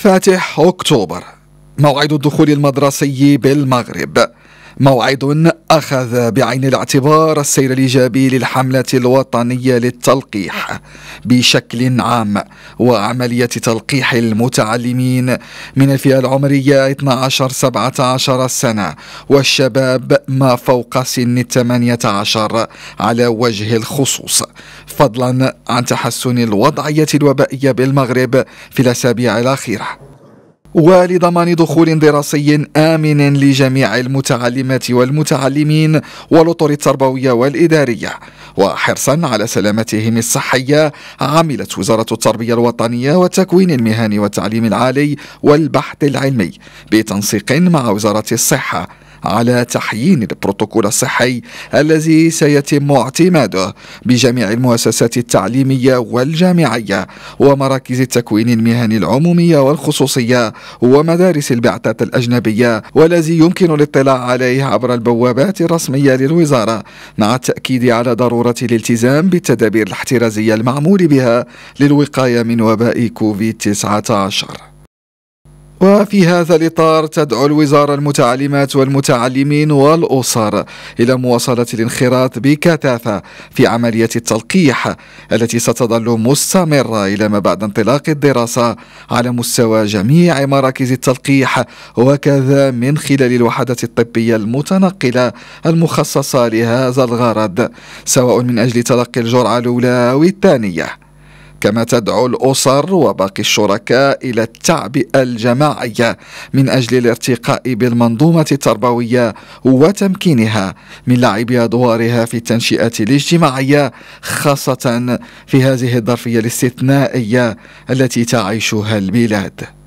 فاتح أكتوبر موعد الدخول المدرسي بالمغرب موعد أخذ بعين الاعتبار السير الإيجابي للحملة الوطنية للتلقيح بشكل عام وعملية تلقيح المتعلمين من الفئة العمرية 12-17 سنة والشباب ما فوق سن ال 18 على وجه الخصوص فضلا عن تحسن الوضعية الوبائية بالمغرب في الأسابيع الأخيرة ولضمان دخول دراسي آمن لجميع المتعلمات والمتعلمين والأطر التربوية والإدارية وحرصا على سلامتهم الصحية عملت وزارة التربية الوطنية والتكوين المهني والتعليم العالي والبحث العلمي بتنسيق مع وزارة الصحة على تحيين البروتوكول الصحي الذي سيتم اعتماده بجميع المؤسسات التعليمية والجامعية ومراكز التكوين المهني العمومية والخصوصية ومدارس البعثات الأجنبية والذي يمكن الاطلاع عليه عبر البوابات الرسمية للوزارة مع التأكيد على ضرورة الالتزام بالتدابير الاحترازية المعمول بها للوقاية من وباء كوفيد 19 وفي هذا الإطار تدعو الوزارة المتعلمات والمتعلمين والأسر إلى مواصلة الانخراط بكثافة في عملية التلقيح التي ستظل مستمرة إلى ما بعد انطلاق الدراسة على مستوى جميع مراكز التلقيح وكذا من خلال الوحدات الطبية المتنقلة المخصصة لهذا الغرض سواء من أجل تلقي الجرعة الأولى أو الثانية كما تدعو الأسر وباقي الشركاء إلى التعبئة الجماعية من أجل الارتقاء بالمنظومة التربوية وتمكينها من لعب أدوارها في التنشئة الاجتماعية خاصة في هذه الظرفية الاستثنائية التي تعيشها البلاد